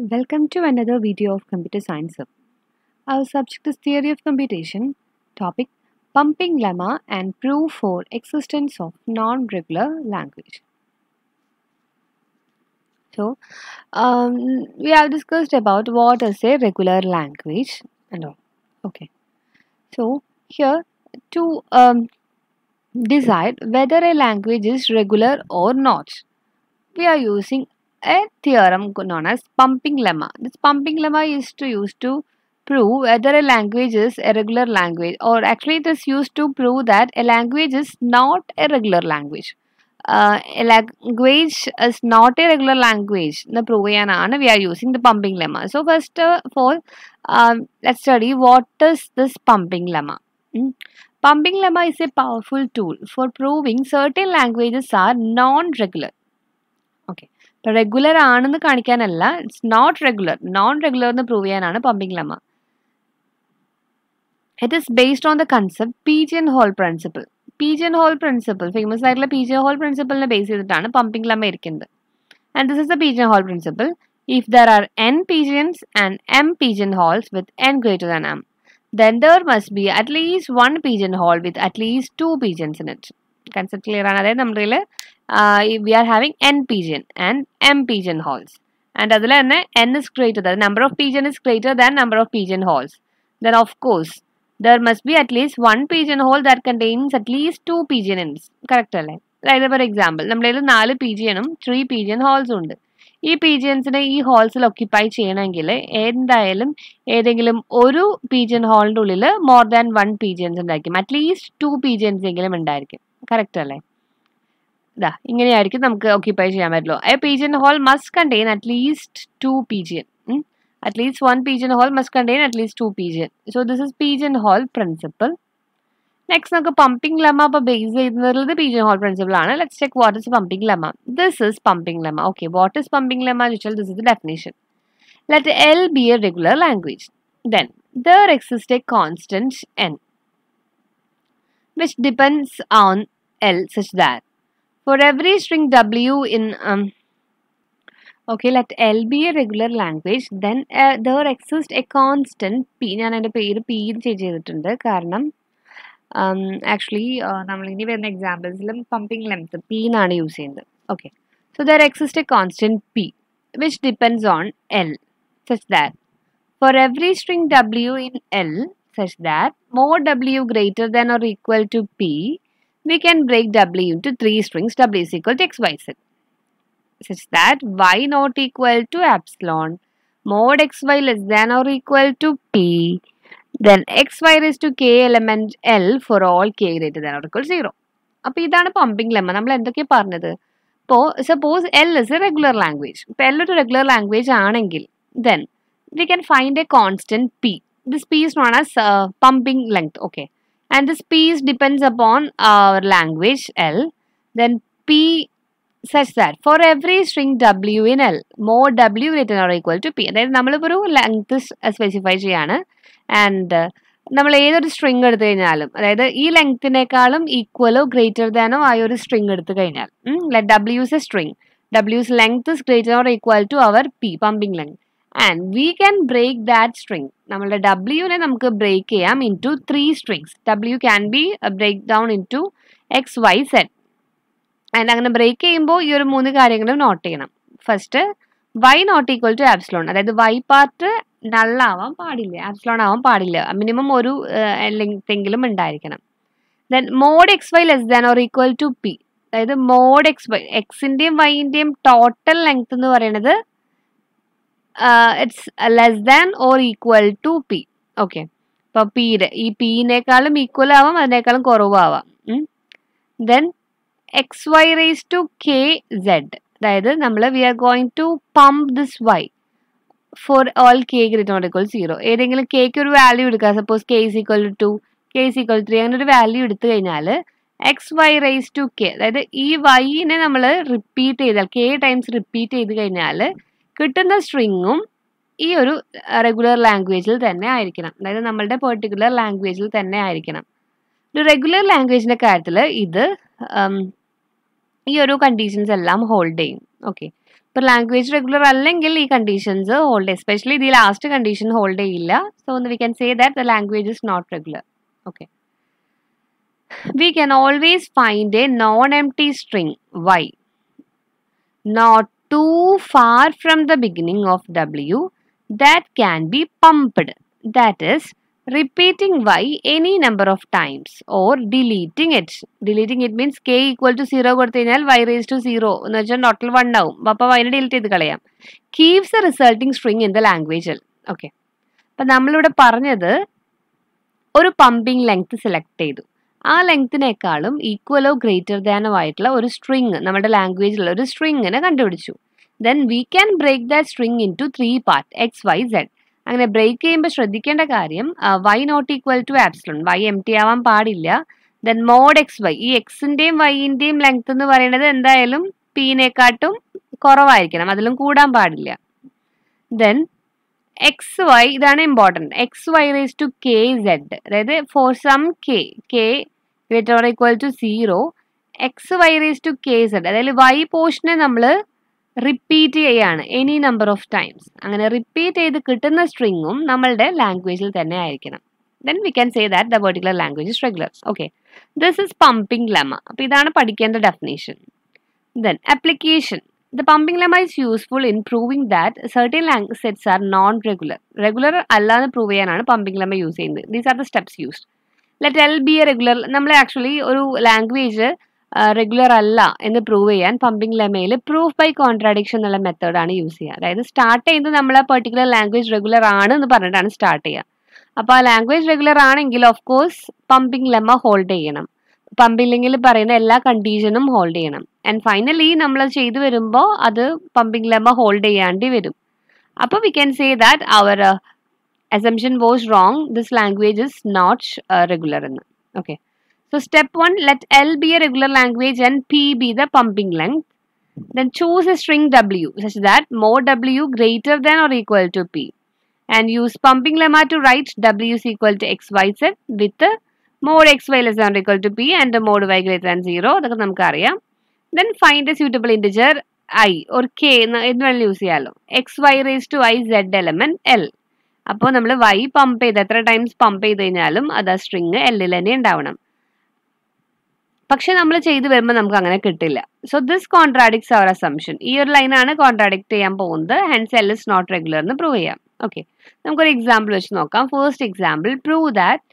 Welcome to another video of Computer Science Our subject is Theory of Computation, topic Pumping Lemma and Proof for Existence of Non-Regular Language. So, um, we have discussed about what is a regular language and all. Okay. So, here to um, decide whether a language is regular or not, we are using a theorem known as pumping lemma. This pumping lemma is to use to prove whether a language is a regular language or actually it is used to prove that a language is not a regular language. Uh, a language is not a regular language. We are using the pumping lemma. So first of all, um, let's study what is this pumping lemma. Hmm? Pumping lemma is a powerful tool for proving certain languages are non-regular. Okay. Regular ആണെന്ന് കാണിക്കാനല്ല it's not regular non regular എന്ന് prove ചെയ്യാനാണ് pumping lemma it is based on the concept pigeon hole principle pigeon hole principle famous ആയിട്ടുള്ള ജി hole പ്രിൻസിപ്പിളിനെ base ചെയ്തിട്ടാണ് pumping lemma ഇരിക്കുന്നത് and this is the pigeon hole principle if there are N pigeons and M pigeon holes with N greater than M must be must be at least one pigeon hole with at least two pigeons in it. Concept clear ആണ് അതായത് നമ്മുടെ uh, we are having n pigeon and m pigeon holes and അതിൽ തന്നെ n is greater than number of pigeon is greater than number of pigeon holes then of course there must be at least one pigeon hole that contains at least two pigeon ends correct അല്ലേ അതായത് for example നമ്മുടെ 4 pigeon പിജിയനും three pigeon ഹോൾസും ഉണ്ട് ഈ പീജിയൻസിനെ ഈ ഹോൾസിൽ occupy ചെയ്യണമെങ്കിൽ എന്തായാലും ഏതെങ്കിലും ഒരു പീജിയൻ ഹോളിൻ്റെ ഉള്ളിൽ മോർ ദാൻ വൺ പീജിയൻസ് ഉണ്ടായിരിക്കും അറ്റ്ലീസ്റ്റ് ടു പീജിയൻസ് എങ്കിലും ഉണ്ടായിരിക്കും കറക്റ്റ് അല്ലേ दा इगनेयारिक्कु हमको ऑक्युपाई ചെയ്യാൻ പറ്റല്ലോ a pigeon hole must contain at least 2 pigeon at least 1 pigeon hole must contain at least 2 pigeon so this is pigeon hole principle next നമുക്ക് പമ്പിംഗ് ലമ अबाउट ബേസ് ചെയ്യുന്നള്ള ദ പീജൻ ഹോൾ പ്രിൻസിപ്പിൾ ആണ് let's check what is pumping lemma this is pumping ലമ okay what is pumping lemma which this is the definition let l be a regular language then there exist a constant n which depends on l such that For every string w in, um, okay, let l be a regular language, then uh, there exists a constant p. I have changed p in change karanam actually, we uh, have examples example pumping length p in use. Okay, so there exists a constant p which depends on l such that for every string w in l such that more w greater than or equal to p we can break W into three strings W is equal to X, Y, Z. Such that Y not equal to epsilon mod X, Y less than or equal to P then X, Y is to K element L for all K greater than or equal to 0. Now, this pumping lemma. Suppose L is a regular language. L is a regular language. Then, we can find a constant P. This P is known as uh, pumping length. Okay. and this P is depends upon our language L. Then P such that for every string W in L, more W greater or equal to P. അതായത് നമ്മളിപ്പോൾ ഒരു length specify ചെയ്യാണ് and uh, നമ്മൾ ഏതൊരു string എടുത്തു കഴിഞ്ഞാലും അതായത് ഈ ലെങ്ത്തിനേക്കാളും ഈക്വലോ ഗ്രേറ്റർ ദാനോ ആയ ഒരു സ്ട്രിങ് എടുത്തു കഴിഞ്ഞാൽ ഡബ്ല്യൂസ് A string ഡബ്ല്യൂസ് length is greater or equal to our P pumping length and we can break that string നമ്മളുടെ ഡബ്ല്യൂനെ നമുക്ക് ബ്രേക്ക് ചെയ്യാം in into three strings W can be break down in into x Y set and അങ്ങനെ break ചെയ്യുമ്പോൾ ഈ ഒരു മൂന്ന് കാര്യങ്ങളും not ചെയ്യണം first Y not equal to ആപ്സ്ലോൺ അതായത് വൈ പാർട്ട് നള്ളാവാൻ പാടില്ല ആപ്സ്ലോൺ ആവാൻ പാടില്ല മിനിമം ഒരു uh, എങ്കിലും ഉണ്ടായിരിക്കണം then mod X Y less than or equal to P അതായത് മോഡ് എക്സ് വൈ എക്സിന്റെയും വൈൻ്റെയും ടോട്ടൽ ലെങ്ത് എന്ന് പറയുന്നത് uh, it's less than or equal to p okay അപ്പോൾ പിയുടെ ഈ പിയിനേക്കാളും ഈക്വൽ ആവാം അതിനേക്കാളും കുറവാവാം then X Y raise to K z അതായത് നമ്മൾ we are going to pump this y for all k great not equal zero ഏതെങ്കിലും കെക്ക് ഒരു വാല്യൂ എടുക്കുക suppose k is equal to k is equal three അങ്ങനെ ഒരു വാല്യൂ എടുത്തു കഴിഞ്ഞാൽ x Y raise to k അതായത് ഈ വൈനെ നമ്മൾ റിപ്പീറ്റ് ചെയ്താൽ കെ ടൈംസ് റിപ്പീറ്റ് ചെയ്ത് കഴിഞ്ഞാൽ കിട്ടുന്ന സ്ട്രിങ്ങും ഈ ഒരു റെഗുലർ ലാംഗ്വേജിൽ തന്നെ ആയിരിക്കണം അതായത് നമ്മളുടെ പെർട്ടിക്കുലർ ലാംഗ്വേജിൽ തന്നെ ആയിരിക്കണം ഒരു റെഗുലർ ലാംഗ്വേജിൻ്റെ കാര്യത്തിൽ ഇത് ഈ ഒരു കണ്ടീഷൻസ് എല്ലാം ഹോൾഡ് ചെയ്യും ഓക്കെ ഇപ്പോൾ ലാംഗ്വേജ് റെഗുലർ അല്ലെങ്കിൽ ഈ കണ്ടീഷൻസ് ഹോൾഡ് എസ്പെഷ്യലി ഇത് ലാസ്റ്റ് കണ്ടീഷൻ ഹോൾഡ് ചെയ്യില്ല so we can say that the language is not regular okay we can always find a non M T string y not too far from the beginning of W that can be pumped. That is, repeating Y any number of times or deleting it. Deleting it means K equal to 0 kodutthinyal Y raised to 0. Unnachan total 1 down. Vappa Y ne delete idu Keeps the resulting string in the language. Okay. Pa nammal uda oru pumping length select eidu. ആ ലെങ്ത്തിനേക്കാളും ഈക്വലോ greater ദാനോ ആയിട്ടുള്ള ഒരു string നമ്മുടെ ലാംഗ്വേജിലുള്ള ഒരു സ്ട്രിങ്ങിനെ കണ്ടുപിടിച്ചു then we can break that string into three part x Y z അങ്ങനെ break ചെയ്യുമ്പോൾ ശ്രദ്ധിക്കേണ്ട കാര്യം y not equal to epsilon y M T ആവാൻ പാടില്ല ദെൻ മോഡ് എക്സ് വൈ ഈ എക്സിൻ്റെയും വൈൻ്റെയും ലെങ്ത് എന്ന് പറയുന്നത് എന്തായാലും പീനെക്കാട്ടും കുറവായിരിക്കണം അതിലും കൂടാൻ പാടില്ല ദെൻ എക്സ് വൈ ഇതാണ് important x Y raise to K z അതായത് for some k k greater equal to zero x Y raise to K z അതായത് വൈ പോർഷനെ നമ്മൾ റിപ്പീറ്റ് ചെയ്യാണ് എനി നമ്പർ ഓഫ് ടൈംസ് അങ്ങനെ റിപ്പീറ്റ് ചെയ്ത് കിട്ടുന്ന സ്ട്രിങ്ങും നമ്മളുടെ ലാംഗ്വേജിൽ തന്നെ ആയിരിക്കണം then we can say that the particular language is regulars okay this is pumping lemma അപ്പം ഇതാണ് പഠിക്കേണ്ട definition then application the pumping lemma is useful in proving that certain language sets are non regular regular അല്ലാതെ prove ചെയ്യാനാണ് pumping lemma use ചെയ്യുന്നത് these are the steps used let L be a regular നമ്മൾ actually ഒരു language regular അല്ല എന്ന് prove ചെയ്യാൻ pumping ലെമയിൽ proof by contradiction എന്നുള്ള മെത്തേഡാണ് യൂസ് ചെയ്യുക അതായത് സ്റ്റാർട്ട് ചെയ്യുന്നത് നമ്മൾ പെർട്ടിക്കുലർ ലാംഗ്വേജ് റെഗുലർ ആണ് എന്ന് പറഞ്ഞിട്ടാണ് സ്റ്റാർട്ട് ചെയ്യുക അപ്പോൾ ആ ലാംഗ്വേജ് റെഗുലർ ആണെങ്കിൽ of course pumping lemma hold ചെയ്യണം പമ്പില്ലെങ്കിൽ പറയുന്ന എല്ലാ കണ്ടീഷനും ഹോൾഡ് ചെയ്യണം ആൻഡ് ഫൈനലി നമ്മൾ ചെയ്തു വരുമ്പോൾ അത് പമ്പിംഗ് ലെമ ഹോൾഡ് ചെയ്യാണ്ടി വരും അപ്പോൾ we can say that our assumption was wrong. This language is not uh, regular. Okay. So step 1, let L be a regular language and P be the pumping length. Then choose a string W such that more W greater than or equal to P. And use pumping lemma to write W is equal to XYZ with the more xy less than or equal to p and more y greater than 0 Then find a suitable integer I or K in the എന്ന് വേണമെങ്കിൽ use ചെയ്യാമല്ലോ X y raised to i z element L. അപ്പോൾ നമ്മൾ Y pump ചെയ്ത് എത്ര times pump ചെയ്ത് കഴിഞ്ഞാലും അത് ആ സ്ട്രിങ് എല്ലിൽ തന്നെ ഉണ്ടാവണം പക്ഷെ നമ്മൾ ചെയ്ത് വരുമ്പോൾ നമുക്ക് അങ്ങനെ കിട്ടില്ല so this contradicts our assumption ഈ ഒരു ലൈനാണ് കോൺട്രാഡിക്ട് ചെയ്യാൻ പോകുന്നത് hence L is not regular എന്ന് പ്രൂവ് ചെയ്യാം ഓക്കെ നമുക്കൊരു എക്സാമ്പിൾ വെച്ച് നോക്കാം first example prove that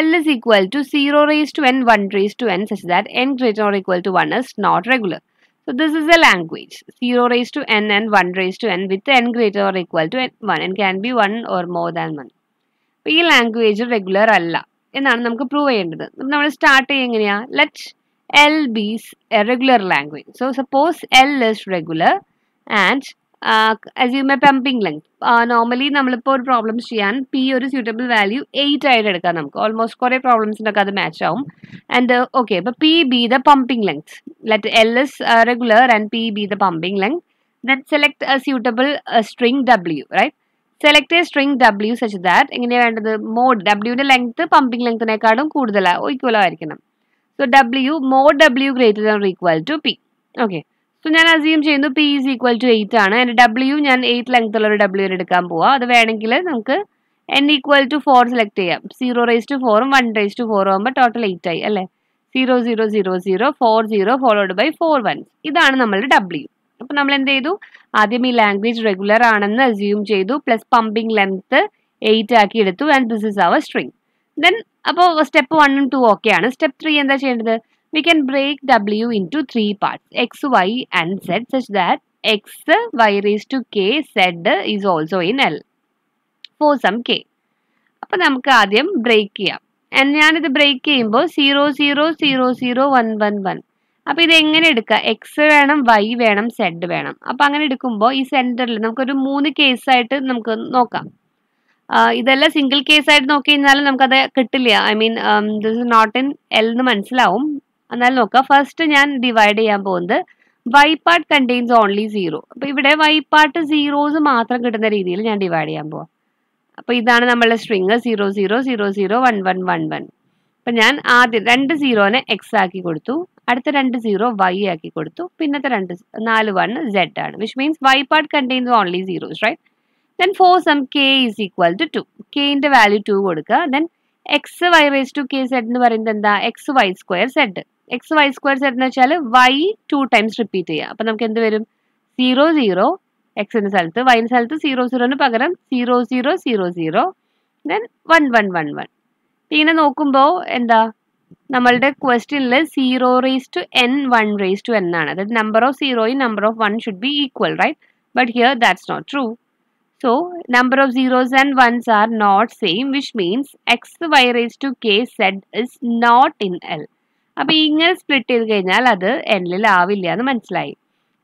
L is equal to zero raise to n one raise to n such that n greater or equal to one is not regular So this is a language 0 raised to n and 1 raised to n with n greater or equal to n, 1 and can be 1 or more than 1. അപ്പോൾ ഈ language regular അല്ല എന്നാണ് നമുക്ക് prove ചെയ്യേണ്ടത് നമ്മൾ start ചെയ്യുക എങ്ങനെയാണ് let L be a regular language so suppose L is regular and assume pumping length normally നമ്മളിപ്പോൾ ഒരു പ്രോബ്ലംസ് ചെയ്യാൻ പി ഒരു സ്യൂട്ടബിൾ വാല്യൂ എയ്റ്റ് ആയിട്ട് എടുക്കാം നമുക്ക് ഓൾമോസ്റ്റ് കുറേ പ്രോബ്ലംസിനൊക്കെ അത് മാച്ച് ആവും ആൻഡ് ഓക്കെ അപ്പോൾ p be the pumping length let L is regular and p be the pumping length then select a suitable string W right select a string W such that എങ്ങനെയാണ് വേണ്ടത് mod ഡബ്ല്യൂവിൻ്റെ length pumping ലെങ്ത്തിനേക്കാളും കൂടുതലാണ് ഈക്വലായിരിക്കണം so W mod W greater than equal to p okay so ഞാൻ assume ചെയ്യുന്നു p is equal to eight ആണ് എൻ്റെ ഡബ്ല്യൂ ഞാൻ എയ്റ്റ് ലെങ്ത് ഉള്ള ഒരു ഡബ്ല്യു എടുക്കാൻ പോവാം അത് വേണമെങ്കിൽ നമുക്ക് n equal to four select ചെയ്യാം സീറോ റേസ് ടു ഫോറും വൺ റേസ് ടു ഫോർ ആകുമ്പോൾ ടോട്ടൽ എയ്റ്റ് ആയി അല്ലേ zero zero zero zero four zero followed by four one ഇതാണ് നമ്മളുടെ ഡബ്ല്യൂ അപ്പം നമ്മൾ എന്ത് ചെയ്തു ആദ്യം ഈ ലാംഗ്വേജ് റെഗുലർ ആണെന്ന് അസ്യൂം ചെയ്തു പ്ലസ് പമ്പിംഗ് ലെങ്ത് എയ്റ്റ് ആക്കി എടുത്തു and this is our string then അപ്പോൾ സ്റ്റെപ്പ് വണ്ണും ടു ഓക്കെ ആണ് സ്റ്റെപ്പ് ത്രീ എന്താ ചെയ്യേണ്ടത് we can break W into three parts X, Y and Z such that X, Y raised to K, Z is also in L for some K. അപ്പോൾ നമുക്ക് ആദ്യം break ചെയ്യാം ഞാനിത് break ചെയ്യുമ്പോൾ zero zero zero zero one one one അപ്പോൾ ഇത് എങ്ങനെ എടുക്കുക എക്സ് വേണം വൈ വേണം സെഡ് വേണം അപ്പോൾ അങ്ങനെ എടുക്കുമ്പോൾ ഈ സെൻറ്ററിൽ നമുക്കൊരു മൂന്ന് കേസായിട്ട് നമുക്ക് നോക്കാം ഇതെല്ലാം സിംഗിൾ കേസായിട്ട് നോക്കി കഴിഞ്ഞാലും നമുക്കത് കിട്ടില്ല I mean this is not in L എന്ന് മനസ്സിലാവും എന്നാൽ നോക്കാം ഫസ്റ്റ് ഞാൻ ഡിവൈഡ് ചെയ്യാൻ പോകുന്നത് y part contains only zero അപ്പോൾ ഇവിടെ വൈ പാർട്ട് സീറോസ് മാത്രം കിട്ടുന്ന രീതിയിൽ ഞാൻ ഡിവൈഡ് ചെയ്യാൻ പോവാം അപ്പോൾ ഇതാണ് നമ്മളുടെ string zero zero zero zero one one one one അപ്പൊ ഞാൻ ആദ്യം രണ്ട് സീറോനെ എക്സ് ആക്കി കൊടുത്തു അടുത്ത രണ്ട് സീറോ വൈ ആക്കി കൊടുത്തു പിന്നത്തെ രണ്ട് നാല് വൺ സെഡ് ആണ് which means y part contains only zeros right then for some k is equal to two കെന്റെ വാല്യൂ ടു കൊടുക്കുക then X Y raise to K z എന്ന് പറയുന്നത് എന്താ x Y square Z X Y square ചേർന്ന് വെച്ചാൽ Y two times repeat ചെയ്യുക അപ്പം നമുക്ക് എന്ത് വരും സീറോ സീറോ എക്സിൻ്റെ സ്ഥലത്ത് വൈൻ്റെ സ്ഥലത്ത് സീറോ സീറോന് പകരം zero zero zero zero then one one one one ഇങ്ങനെ നോക്കുമ്പോൾ എന്താ നമ്മളുടെ ക്വസ്റ്റ്യനിൽ zero raise to n one raise to n ആണ് അതായത് നമ്പർ ഓഫ് സീറോയും number of one should be equal right but here that's not true so number of zeros and ones are not same which means x Y raise to K Z is not in L അപ്പോൾ ഇങ്ങനെ split ചെയ്ത് കഴിഞ്ഞാൽ അത് എൻഡിൽ ആവില്ല എന്ന് മനസ്സിലായി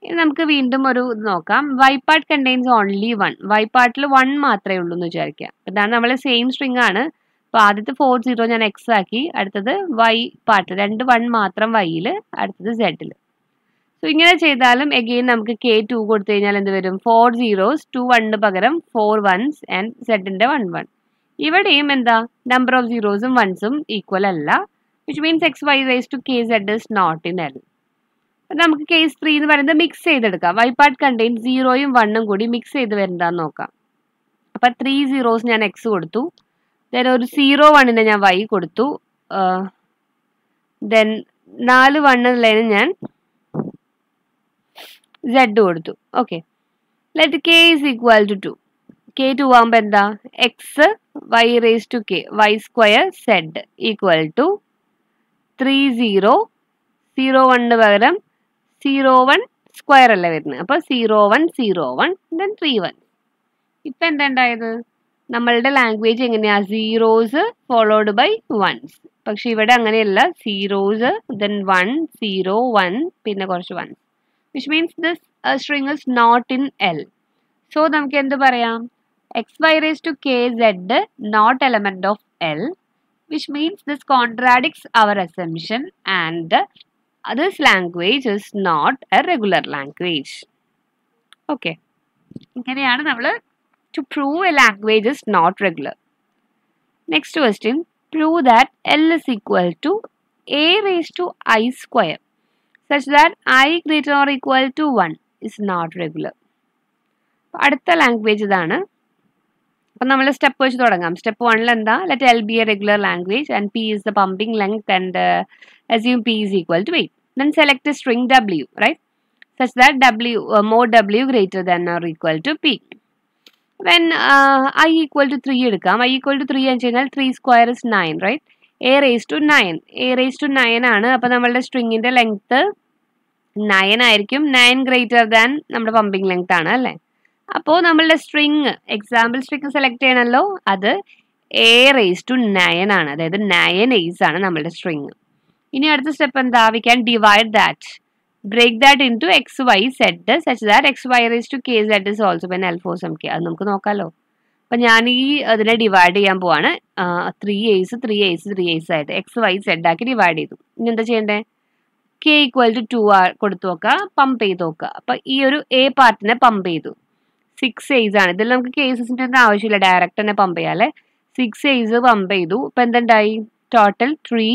ഇനി നമുക്ക് വീണ്ടും ഒരു ഇത് നോക്കാം y part contains only one y പാർട്ടിൽ വൺ മാത്രമേ ഉള്ളൂ എന്ന് വിചാരിക്കുക ഇതാണ് നമ്മളെ സെയിം സ്ട്രിങ് ആണ് അപ്പോൾ ആദ്യത്തെ ഫോർ സീറോ ഞാൻ എക്സ് ആക്കി അടുത്തത് വൈ പാർട്ട് രണ്ട് വൺ മാത്രം വൈയിൽ അടുത്തത് സെഡിൽ സോ ഇങ്ങനെ ചെയ്താലും എഗെയിൻ നമുക്ക് കെ ടു കൊടുത്തു കഴിഞ്ഞാൽ എന്ത് വരും ഫോർ സീറോസ് ടു വണ്ണിന് പകരം ഫോർ വൺസ് ആൻഡ് സെഡിൻ്റെ വൺ വൺ ഇവിടെയും എന്താ നമ്പർ ഓഫ് സീറോസും വൺസും ഈക്വൽ അല്ല which means x Y raise to K Z is not in L നമുക്ക് കേസ് ത്രീ എന്ന് പറയുന്നത് മിക്സ് ചെയ്തെടുക്കാം വൈ പാർട്ട് കണ്ടെയ്ൻ സീറോയും വണ്ണും കൂടി മിക്സ് ചെയ്ത് വരുന്നതാന്ന് നോക്കാം അപ്പൊ ത്രീ സീറോസ് ഞാൻ എക്സ് കൊടുത്തു ദെൻ ഒരു സീറോ വണ്ണിന് ഞാൻ വൈ കൊടുത്തു ദെൻ നാല് വണ്ണിനുള്ളതിന് ഞാൻ സെഡ് കൊടുത്തു okay let k is equal to two k two ആകുമ്പോൾ എന്താ x Y raise to k y square z equal to three zero zero വണ്ണിന് പകരം സീറോ വൺ സ്ക്വയർ അല്ലേ വരുന്നത് അപ്പോൾ zero one zero one then three one ഇപ്പം എന്താ നമ്മളുടെ ലാംഗ്വേജ് എങ്ങനെയാ സീറോസ് ഫോളോഡ് ബൈ വൺസ് പക്ഷെ ഇവിടെ അങ്ങനെയല്ല zeros then one zero one പിന്നെ കുറച്ച് one which means this string is not in L so നമുക്ക് എന്ത് പറയാം x Y raise to K z not element of L which means this contradicts our assumption and this language is not a regular language. Okay. ഇങ്ങനെയാണ് നമ്മൾ to prove a language is not regular. Next question: prove that L is equal to A raised to I square such that I greater or equal to 1 is not regular. അടുത്ത language ഇതാണ് അപ്പം നമ്മൾ step വെച്ച് തുടങ്ങാം step വണ്ണിൽ എന്താ let L be a regular language and p is the pumping length and assume p is equal to eight then select string W right such that W mod W greater than or equal to p when i equal to three എടുക്കാം i equal to three എന്ന് കഴിഞ്ഞാൽ three square is nine right a raise to nine a raise to nine ആണ് അപ്പം നമ്മളുടെ സ്ട്രിങ്ങിൻ്റെ length nine ആയിരിക്കും nine greater than നമ്മുടെ pumping length ആണ് അല്ലേ അപ്പോൾ നമ്മളുടെ സ്ട്രിങ് എക്സാമ്പിൾ സ്ട്രിങ് സെലക്ട് ചെയ്യണമല്ലോ അത് എ റേസ് ടു നയൻ ആണ് അതായത് നയൻ എയ്സ് ആണ് നമ്മളുടെ സ്ട്രിങ് ഇനി അടുത്ത സ്റ്റെപ്പ് എന്താ we can divide that break that into x Y z such that x Y raise to K Z is also ബെൻ എൽഫോസം കെ അത് നമുക്ക് നോക്കാമല്ലോ അപ്പം ഞാൻ ഈ അതിനെ ഡിവൈഡ് ചെയ്യാൻ പോവാണ് three a's three a's three a's ആയിട്ട് എക്സ് വൈ സെഡ് ആക്കി ഡിവൈഡ് ചെയ്തു ഇനി എന്താ ചെയ്യണ്ടേ കെ ഈക്വൽ ടു ടു കൊടുത്തു നോക്കുക പമ്പ് ചെയ്ത് നോക്കുക അപ്പം ഈ ഒരു എ പാർട്ടിനെ പമ്പ് ചെയ്തു സിക്സ് എയ്സ് ആണ് ഇതിൽ നമുക്ക് കേസസിന്റെ ഒന്നും ആവശ്യമില്ല ഡയറക്റ്റ് തന്നെ പമ്പ് ചെയ്യാം അല്ലേ സിക്സ് എയ്സ് പമ്പ് ചെയ്തു ഇപ്പൊ എന്തുണ്ടായി total three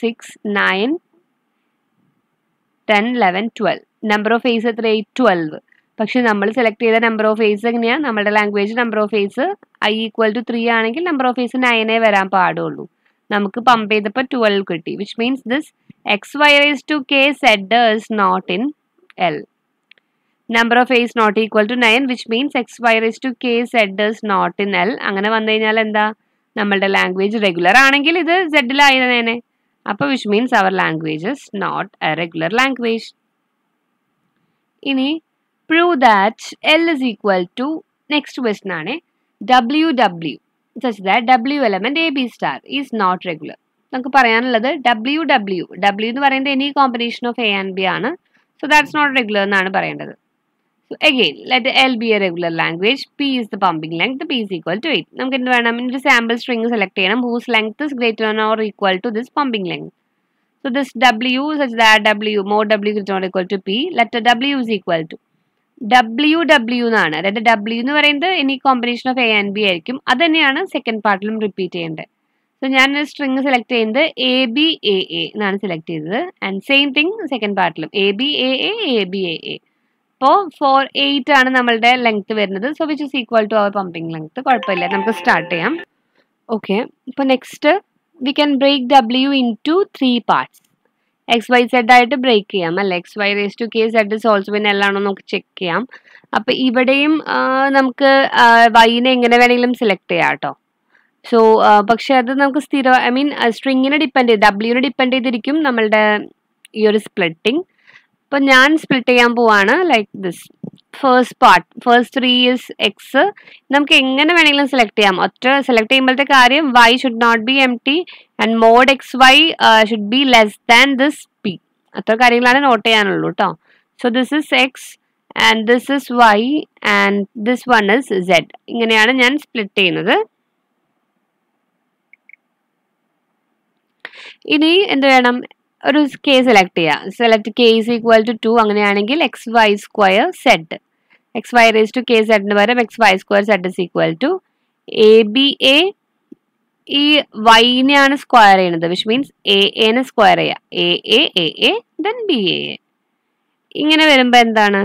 six nine ten eleven twelve number of a's എത്രയായി ട്വൽവ് പക്ഷെ നമ്മൾ സെലക്ട് ചെയ്ത നമ്പർ ഓഫ് ഫേസ് എങ്ങനെയാണ് നമ്മുടെ language number of a's i equal to three ആണെങ്കിൽ നമ്പർ ഓഫ് ഫേസ് നയനേ വരാൻ പാടുള്ളൂ നമുക്ക് പമ്പ് ചെയ്തപ്പോൾ ട്വൽവ് കിട്ടി which means this x Y raise to K Z is not in L number of a is not equal to nine which means x Y raise to K Z is not in L അങ്ങനെ വന്നു കഴിഞ്ഞാൽ എന്താ നമ്മളുടെ language regular ആണെങ്കിൽ ഇത് ആയിരുന്നേനെ അപ്പോൾ which means our language is not a regular language ഇനി prove that L is equal to next question ആണ് W W such that W ab a b star is not regular നമുക്ക് പറയാനുള്ളത് W W W എന്ന് പറയുന്നത് any combination of a and b ആണ് so that's not regular എന്നാണ് പറയേണ്ടത് So again, let L be a regular language. P is the pumping length. The P is equal to 8. നമുക്ക് എന്ത് വേണം ഒരു sample string select ചെയ്യണം whose length is greater or equal to this pumping length So this W such that W more W is not equal to P. Letter W is equal to W W എന്നാണ് അതായത് ഡബ്ല്യു എന്ന് പറയുന്നത് ഇനി combination of a and b ആയിരിക്കും അത് തന്നെയാണ് second പാർട്ടിലും റിപ്പീറ്റ് ചെയ്യേണ്ടത് സോ ഞാനൊരു സ്ട്രിങ് സെലക്ട് ചെയ്യുന്നത് എ ബി എ എ എന്നാണ് സെലക്ട് ചെയ്തത് ആൻഡ് സെയിം തിങ് സെക്കൻഡ് പാർട്ടിലും a B A A A B A A അപ്പോൾ ഫോർ എയ്റ്റ് ആണ് നമ്മളുടെ ലെങ്ത് വരുന്നത് so which is equal to our pumping length കുഴപ്പമില്ല നമുക്ക് സ്റ്റാർട്ട് ചെയ്യാം ഓക്കെ ഇപ്പോൾ next we can break W into three parts X Y സെഡ് ആയിട്ട് ബ്രേക്ക് ചെയ്യാം അല്ലെ X Y raise to K Z is also പിന്നെ എല്ലാണോ നമുക്ക് ചെക്ക് ചെയ്യാം അപ്പൊ ഇവിടെയും നമുക്ക് വൈനെ എങ്ങനെ വേണമെങ്കിലും സെലക്ട് ചെയ്യാം കേട്ടോ സോ പക്ഷെ അത് നമുക്ക് സ്ഥിര ഐ മീൻ സ്ട്രിങ്ങിനെ ഡിപ്പെൻഡ് ചെയ്ത് ഡബ്ല്യൂനെ ഡിപ്പെൻഡ് ചെയ്തിരിക്കും നമ്മളുടെ ഈ ഒരു സ്പ്ലിറ്റിംഗ് അപ്പൊ ഞാൻ സ്പ്ലിറ്റ് ചെയ്യാൻ പോവാണ് like this first part first three is X നമുക്ക് എങ്ങനെ വേണമെങ്കിലും സെലക്ട് ചെയ്യാം ഒറ്റ സെലക്ട് ചെയ്യുമ്പോഴത്തെ കാര്യം Y should not be empty and mod X Y should be less than this P അത്ര കാര്യങ്ങളാണ് നോട്ട് ചെയ്യാനുള്ളൂ കേട്ടോ so this is X and this is Y and this one is Z ഇങ്ങനെയാണ് ഞാൻ split ചെയ്യുന്നത് ഇനി എന്ത് വേണം ഒരു കെ സെലക്ട് ചെയ്യുക select K is equal to two അങ്ങനെയാണെങ്കിൽ X Y square Z X Y raise to K സെഡിന് പകരം X Y square Z is equal to A B A ഈ വൈനെയാണ് സ്ക്വയർ ചെയ്യുന്നത് വിച്ച് മീൻസ് എ എനെ square ചെയ്യുക A A A A then B A A ഇങ്ങനെ വരുമ്പോൾ എന്താണ്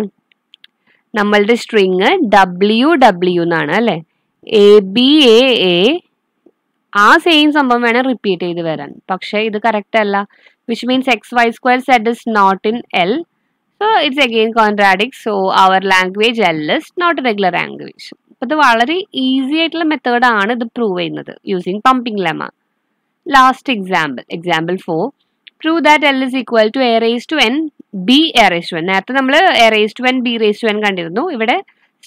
നമ്മളുടെ സ്ട്രിങ് ഡബ്ല്യു ഡബ്ല്യു എന്നാണ് അല്ലേ എ ബി എ എ ആ സെയിം സംഭവം വേണേൽ റിപ്പീറ്റ് ചെയ്ത് വരാൻ പക്ഷേ ഇത് കറക്റ്റ് അല്ല which means xy square z is not in L. So it's again contradicts. So our language L is not a regular language. അപ്പോൾ ഇത് വളരെ ഈസി ആയിട്ടുള്ള മെത്തേഡാണ് ഇത് പ്രൂവ് ചെയ്യുന്നത് using pumping lemma last example example for prove that L is equal to A raise to N B A raise to N നേരത്തെ നമ്മൾ A raise to N B raise to N കണ്ടിരുന്നു ഇവിടെ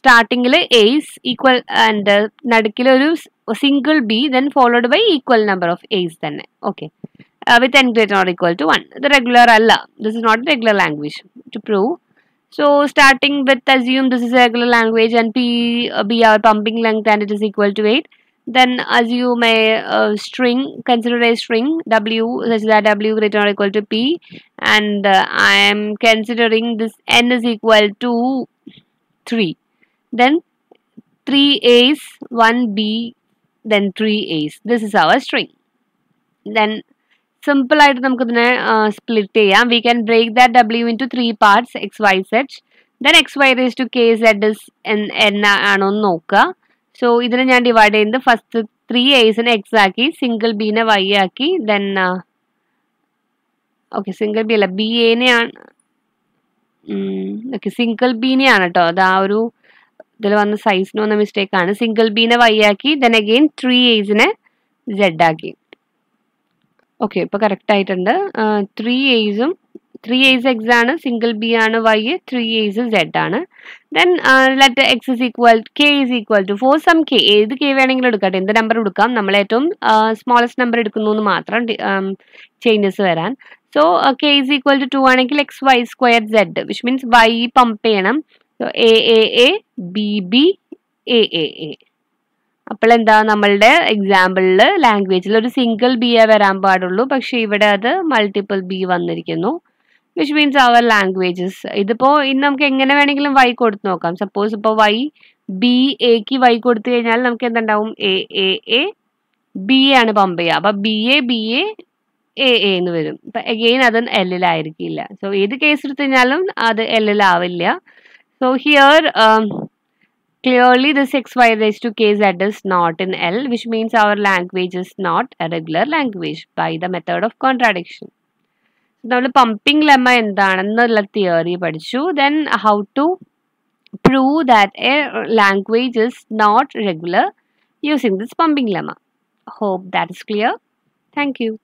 സ്റ്റാർട്ടിങ്ങിൽ A's equal and നടുക്കിൽ ഒരു single B then followed by equal number of A's തന്നെ okay uh, with n greater or equal to 1. The regular Allah. This is not a regular language to prove. So starting with assume this is a regular language and P, uh, our pumping length and it is equal to 8. Then assume a uh, string, consider a string W such that W greater or equal to P and uh, I am considering this N is equal to 3. Then 3 A's, 1 B, then 3 A's. This is our string. Then simple ആയിട്ട് നമുക്കിതിനെ split ചെയ്യാം we can break that W into three parts X Y Z then X Y raise to K Z is in ആണോ എന്ന് നോക്കുക so ഇതിനെ ഞാൻ divide ചെയ്യുന്നത് first three എയ്സിനെ എക്സ് ആക്കി സിംഗിൾ ബീനെ വൈ ആക്കി ദെൻ ഓക്കെ സിംഗിൾ ബി അല്ല ബി എനെയാണ് ഓക്കെ സിംഗിൾ ബീനെയാണ് കേട്ടോ അത് ആ ഒരു ഇതിൽ വന്ന സൈസിന് വന്ന മിസ്റ്റേക്കാണ് സിംഗിൾ ബീനെ വൈ ആക്കി ദെൻ അഗെയിൻ ത്രീ എയ്സിനെ സെഡ് ആക്കി ഓക്കെ ഇപ്പോൾ കറക്റ്റ് ആയിട്ടുണ്ട് ത്രീ എയ്സും ത്രീ എയ്സ് എക്സ് ആണ് സിംഗിൾ ബി ആണ് വൈ ത്രീ എയ്സ് സെഡ് ആണ് then let X is equal K is equal to four some K ഏത് കെ വേണമെങ്കിലും എടുക്കട്ടെ എന്ത് നമ്പർ എടുക്കാം നമ്മൾ ഏറ്റവും സ്മോളസ്റ്റ് നമ്പർ എടുക്കുന്നു എന്ന് മാത്രം ചേഞ്ചസ് വരാൻ so K is equal to two ആണെങ്കിൽ X Y square Z which means Y pump ചെയ്യണം A A A B B A A A അപ്പോൾ എന്താ നമ്മളുടെ എക്സാമ്പിളിൽ ലാംഗ്വേജിൽ ഒരു സിംഗിൾ ബി എ വരാൻ പാടുള്ളൂ പക്ഷേ ഇവിടെ അത് മൾട്ടിപ്പിൾ ബി വന്നിരിക്കുന്നു വിച്ച് മീൻസ് അവർ ലാംഗ്വേജസ് ഇതിപ്പോൾ ഇന്ന് നമുക്ക് എങ്ങനെ വേണമെങ്കിലും വൈ കൊടുത്ത് നോക്കാം സപ്പോസ് ഇപ്പോൾ വൈ ബി എക്ക് വൈ കൊടുത്തു കഴിഞ്ഞാൽ നമുക്ക് എന്തുണ്ടാവും A A A B A ആണ് പമ്പ് ചെയ്യുക അപ്പോൾ B A B A A A എന്ന് വരും അപ്പം എഗെയിൻ അത് എല്ലിലായിരിക്കില്ല സോ ഏത് കേസ് എടുത്തു കഴിഞ്ഞാലും അത് എല്ലിലാവില്ല so here clearly this x y raised to k z is not in L which means our language is not a regular language by the method of contradiction. Now the pumping lemma in the theory But then how to prove that a language is not regular using this pumping lemma. Hope that is clear. Thank you.